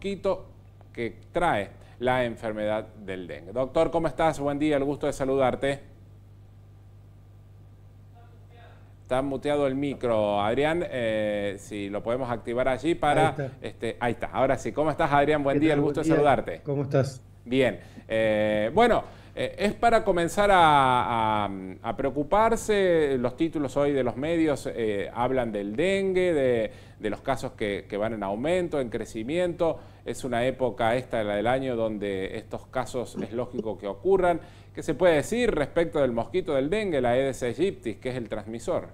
Quito que trae la enfermedad del dengue. Doctor, ¿cómo estás? Buen día, el gusto de saludarte. Está muteado el micro, Adrián, eh, si lo podemos activar allí para... Ahí está. Este, ahí está. ahora sí. ¿Cómo estás, Adrián? Buen día, el gusto de saludarte. ¿Cómo estás? Bien. Eh, bueno, eh, es para comenzar a, preocuparse, los títulos hoy de los medios hablan del dengue, de, los casos que, que, van en aumento, en crecimiento. Es una época esta, la del año, donde estos casos es lógico que ocurran. ¿Qué se puede decir respecto del mosquito del dengue, la Aedes aegyptis, que es el transmisor?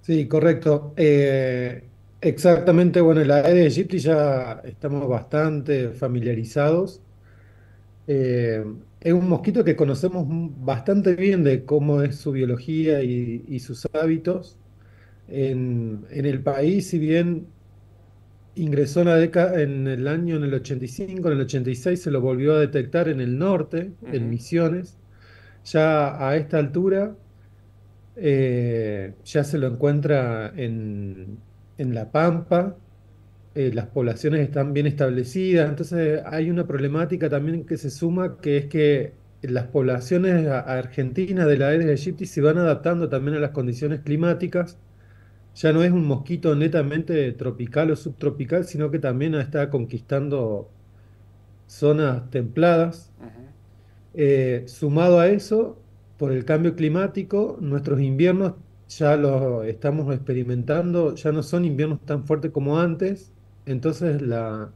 Sí, correcto. Eh, exactamente, bueno, la Aedes aegypti ya estamos bastante familiarizados. Eh, es un mosquito que conocemos bastante bien de cómo es su biología y, sus hábitos. En, en, el país, si bien Ingresó en, la década, en el año en el 85, en el 86 se lo volvió a detectar en el norte, en Misiones. Ya a esta altura eh, ya se lo encuentra en, La Pampa, eh, las poblaciones están bien establecidas, entonces hay una problemática también que se suma, que es que las poblaciones argentinas de la Aedes aegypti se van adaptando también a las condiciones climáticas ya no es un mosquito netamente tropical o subtropical, sino que también está conquistando zonas templadas. Eh, sumado a eso, por el cambio climático, nuestros inviernos ya los estamos experimentando, ya no son inviernos tan fuertes como antes, entonces la,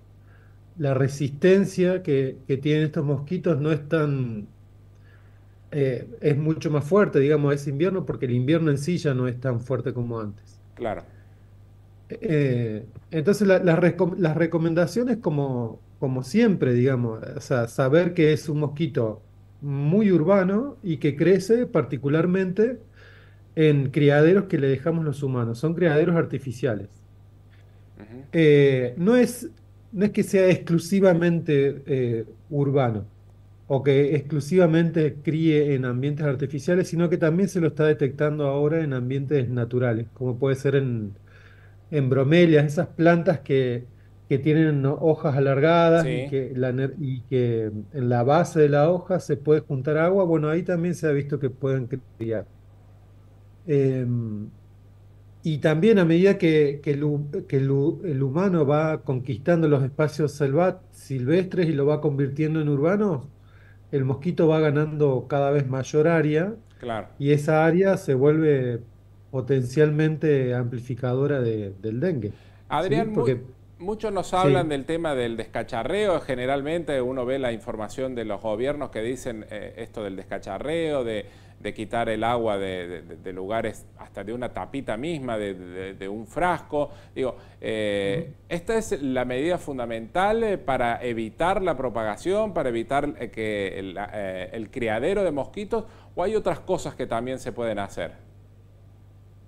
resistencia que, tienen estos mosquitos no es tan... Eh, es mucho más fuerte, digamos, ese invierno, porque el invierno en sí ya no es tan fuerte como antes. Claro. Eh, entonces las recomendaciones como, siempre, digamos, saber que es un mosquito muy urbano y que crece particularmente en criaderos que le dejamos los humanos, son criaderos artificiales. Eh, no, es, no es que sea exclusivamente eh, urbano, o que exclusivamente críe en ambientes artificiales, sino que también se lo está detectando ahora en ambientes naturales, como puede ser en, en bromelias, esas plantas que, tienen hojas alargadas y, que en la base de la hoja se puede juntar agua, bueno, ahí también se ha visto que pueden criar. Em, y también a medida que, que, el, humano va conquistando los espacios silvestres y lo va convirtiendo en urbanos el mosquito va ganando cada vez mayor área y esa área se vuelve potencialmente amplificadora del dengue. Adrián, Porque, muchos nos hablan del tema del descacharreo, generalmente uno ve la información de los gobiernos que dicen eh, esto del descacharreo, de de quitar el agua de, lugares, hasta de una tapita misma, de, un frasco. Digo, eh, esta es la medida fundamental eh, para evitar la propagación, para evitar eh, que el, criadero de mosquitos, o hay otras cosas que también se pueden hacer.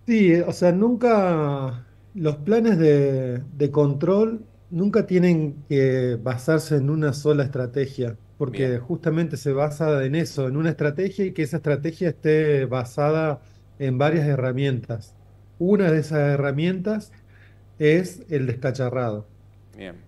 Sí, o sea, nunca los planes de, de control nunca tienen que basarse en una sola estrategia porque justamente se basa en eso, en una estrategia y que esa estrategia esté basada en varias herramientas. Una de esas herramientas es el descacharrado.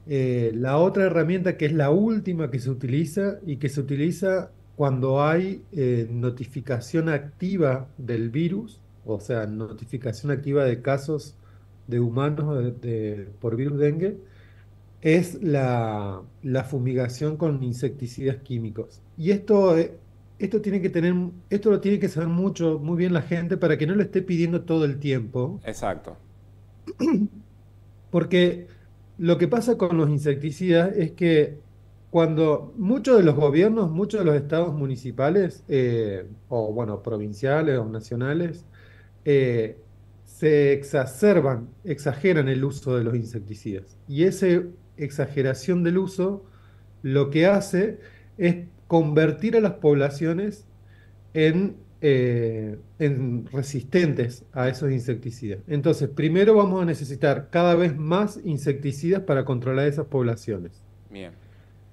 Eh, la otra herramienta que es la última que se utiliza y que se utiliza cuando hay eh, notificación activa del virus, o sea, notificación activa de casos de humanos por virus dengue, es la, fumigación con insecticidas químicos. Y esto, eh, esto, tiene que tener, esto lo tiene que saber mucho, muy bien la gente para que no lo esté pidiendo todo el tiempo. Exacto. Porque lo que pasa con los insecticidas es que cuando muchos de los gobiernos, muchos de los estados municipales, eh, o bueno, provinciales o nacionales, eh, se exacerban, exageran el uso de los insecticidas. Y ese exageración del uso lo que hace es convertir a las poblaciones en, eh, en resistentes a esos insecticidas. Entonces, primero vamos a necesitar cada vez más insecticidas para controlar esas poblaciones. Bien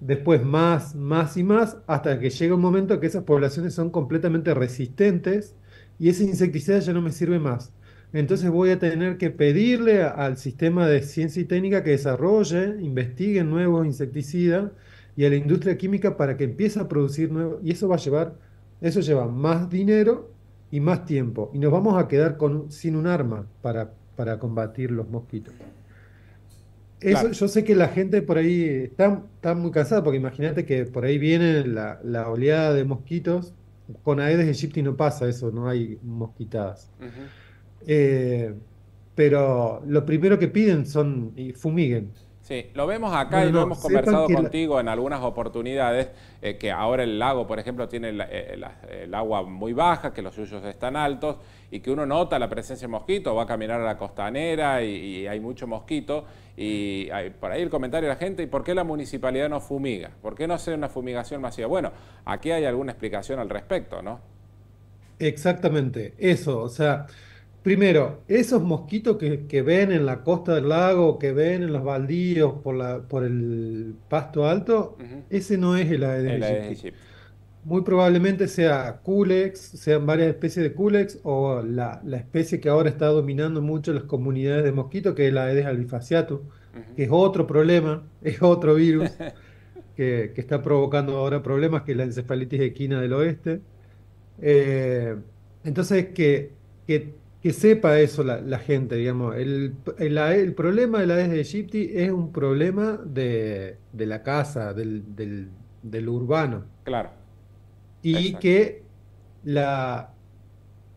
después más, más y más, hasta que llega un momento que esas poblaciones son completamente resistentes y ese insecticida ya no me sirve más. Entonces voy a tener que pedirle al sistema de ciencia y técnica que desarrolle, investigue nuevos insecticidas y a la industria química para que empiece a producir nuevos. Y eso va a llevar, eso lleva más dinero y más tiempo. Y nos vamos a quedar con, sin un arma para, combatir los mosquitos. Eso, Yo sé que la gente por ahí está, está muy cansada, porque imagínate que por ahí viene la, oleada de mosquitos. Con Aedes aegypti no pasa eso, no hay mosquitadas. Eh, pero lo primero que piden son y fumiguen. Sí, lo vemos acá y lo hemos conversado contigo en algunas oportunidades, eh, que ahora el lago, por ejemplo, tiene eh, el, agua muy baja, que los suyos están altos y que uno nota la presencia de mosquitos, va a caminar a la costanera y, hay mucho mosquito y por ahí el comentario de la gente, ¿y por qué la municipalidad no fumiga? ¿Por qué no hace una fumigación masiva? Bueno, aquí hay alguna explicación al respecto, ¿no? Exactamente, eso, o sea primero, esos mosquitos que, ven en la costa del lago, que ven en los baldíos por, la, por el pasto alto, ese no es el Aedes, Muy probablemente sea Culex, sean varias especies de Culex o la, especie que ahora está dominando mucho las comunidades de mosquitos, que es el Aedes albifaciatus, que es otro problema, es otro virus que, está provocando ahora problemas, que es la encefalitis equina del oeste. Eh, entonces, que, que que sepa eso la, gente, digamos. El, problema de la AES de es un problema de, la casa, del, del, urbano. Claro. Y que la,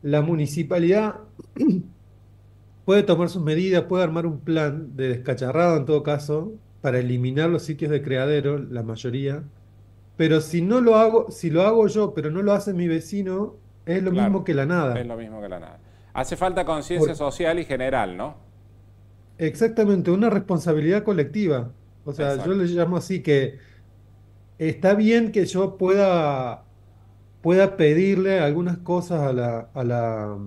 la municipalidad puede tomar sus medidas, puede armar un plan de descacharrado en todo caso, para eliminar los sitios de creadero, la mayoría. Pero si no lo hago, si lo hago yo, pero no lo hace mi vecino, es lo mismo que la nada. Es lo mismo que la nada. Hace falta conciencia social y general, ¿no? Exactamente, una responsabilidad colectiva. O sea, yo le llamo así que está bien que yo pueda, pueda pedirle algunas cosas a la, a la,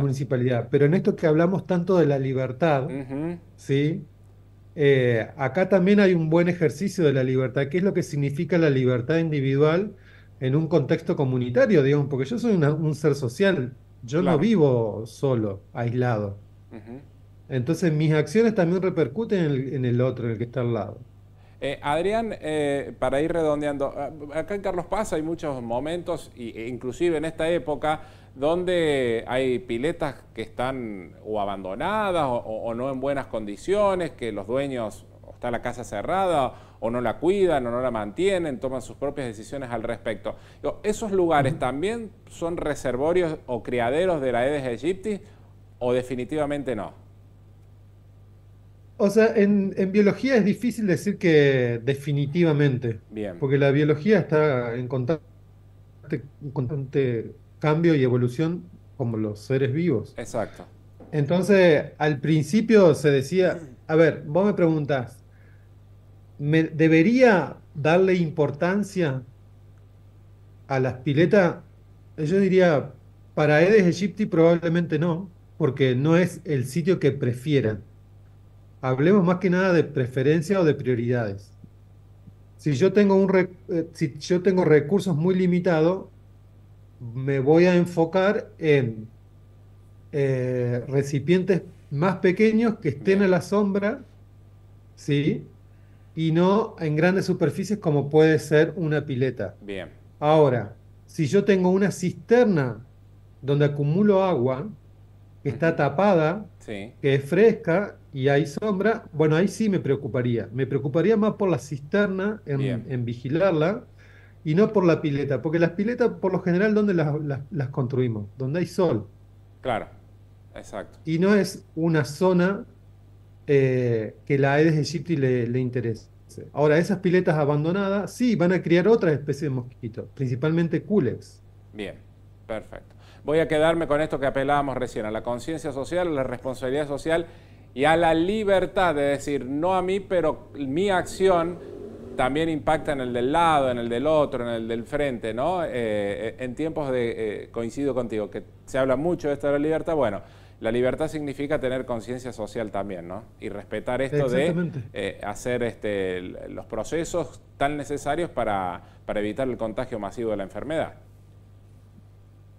municipalidad, pero en esto que hablamos tanto de la libertad, ¿sí? Eh, acá también hay un buen ejercicio de la libertad, que es lo que significa la libertad individual en un contexto comunitario, digamos, porque yo soy un ser social, yo no vivo solo, aislado. Entonces mis acciones también repercuten en el, otro, en el que está al lado. Eh, Adrián, eh, para ir redondeando, ah, acá en Carlos Paz hay muchos momentos, e inclusive en esta época, donde hay piletas que están o abandonadas o, o no en buenas condiciones, que los dueños, está la casa cerrada, o no la cuidan o no la mantienen, toman sus propias decisiones al respecto. ¿Esos lugares también son reservorios o criaderos de la Edes aegypti o definitivamente no? O sea, en, biología es difícil decir que definitivamente. Bien. Porque la biología está en constante, en constante cambio y evolución como los seres vivos. Exacto. Entonces, al principio se decía, a ver, vos me preguntás, debería darle importancia a las piletas, yo diría, para Edes Egipti probablemente no, porque no es el sitio que prefieran. Hablemos más que nada de preferencia o de prioridades. Si yo tengo, un eh, si yo tengo recursos muy limitados, me voy a enfocar en eh, recipientes más pequeños que estén a la sombra, ¿sí? y no en grandes superficies como puede ser una pileta. Bien. Ahora, si yo tengo una cisterna donde acumulo agua, que está tapada, que es fresca y hay sombra, bueno, ahí sí me preocuparía. Me preocuparía más por la cisterna, en, vigilarla, y no por la pileta, porque las piletas, por lo general, ¿dónde las construimos? Donde hay sol. Claro, exacto. Y no es una zona eh, que la Aedes aegypti le, le interese. Ahora, esas piletas abandonadas, sí, van a criar otras especies de mosquitos, principalmente culex. Bien, perfecto. Voy a quedarme con esto que apelábamos recién, a la conciencia social, a la responsabilidad social y a la libertad, de decir, no a mí, pero mi acción también impacta en el del lado, en el del otro, en el del frente, ¿no? Eh, eh, en tiempos de, coincido contigo, que se habla mucho de la libertad, bueno la libertad significa tener conciencia social también, ¿no? Y respetar esto de eh, hacer este, los procesos tan necesarios para, para evitar el contagio masivo de la enfermedad.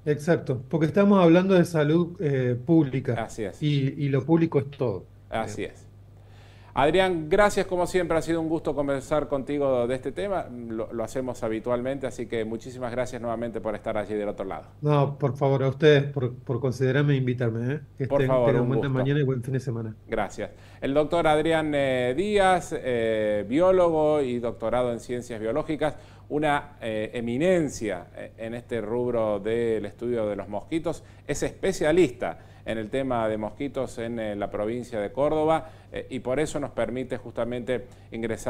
Exacto, porque estamos hablando de salud eh, pública. Así es. Y, y, lo público es todo. Así es. Adrián, gracias como siempre, ha sido un gusto conversar contigo de este tema, lo, hacemos habitualmente, así que muchísimas gracias nuevamente por estar allí del otro lado. No, por favor, a ustedes por, considerarme e invitarme. ¿eh? Que por favor, mañana y buen fin de semana. Gracias. El doctor Adrián eh, Díaz, eh, biólogo y doctorado en ciencias biológicas, una eh, eminencia en este rubro del estudio de los mosquitos, es especialista en el tema de mosquitos en eh, la provincia de Córdoba eh, y por eso nos permite justamente ingresar.